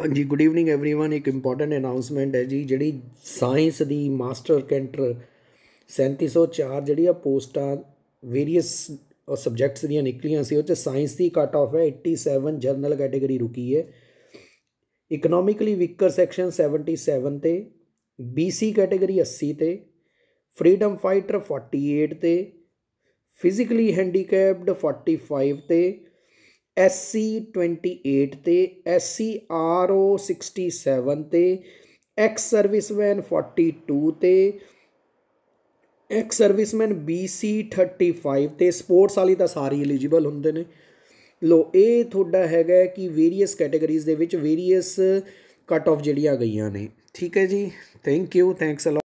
ਹਾਂਜੀ good evening everyone ਇੱਕ important announcement ਹੈ ਜੀ ਜਿਹੜੀ ਸਾਇੰਸ ਦੀ ਮਾਸਟਰ ਕੈਂਟਰ 3704 ਜਿਹੜੀ ਆ ਪੋਸਟਾਂ ਵੇਰੀਅਸ ਸਬਜੈਕਟਸ ਦੀਆਂ ਨਿਕਲੀਆਂ ਸੀ ਉਹ ਤੇ ਸਾਇੰਸ ਦੀ ਕੱਟ ਆਫ ਹੈ 87 ਜਨਰਲ ਕੈਟਾਗਰੀ ਰੁਕੀ ਹੈ ਇਕਨੋਮਿਕਲੀ ਵੀਕਰ ਸੈਕਸ਼ਨ 77 ਤੇ BC ਕੈਟਾਗਰੀ 80 ਤੇ ਫਰੀडम ਫਾਈਟਰ 48 ਤੇ ਫਿਜ਼ੀਕਲੀ ਹੈਂਡੀਕੈਪਡ 45 ਤੇ SC28 ਤੇ SCRO67 ਤੇ ਐਕਸ ਸਰਵਿਸਮੈਨ 42 ਤੇ ਐਕਸ ਸਰਵਿਸਮੈਨ BC35 ਤੇ ਸਪੋਰਟਸ ਵਾਲੀ ਤਾਂ ਸਾਰੀ ਐਲੀਜੀਬਲ ਹੁੰਦੇ ਨੇ ਲੋ ਇਹ ਤੁਹਾਡਾ ਹੈਗਾ ਕਿ ਵੇਰੀਅਸ ਕੈਟਾਗਰੀਜ਼ ਦੇ ਵਿੱਚ ਵੇਰੀਅਸ ਕਟ ਆਫ ਜਿਹੜੀਆਂ ਗਈਆਂ ਨੇ ਠੀਕ ਹੈ ਜੀ ਥੈਂਕ ਯੂ ਥੈਂਕਸ ਅ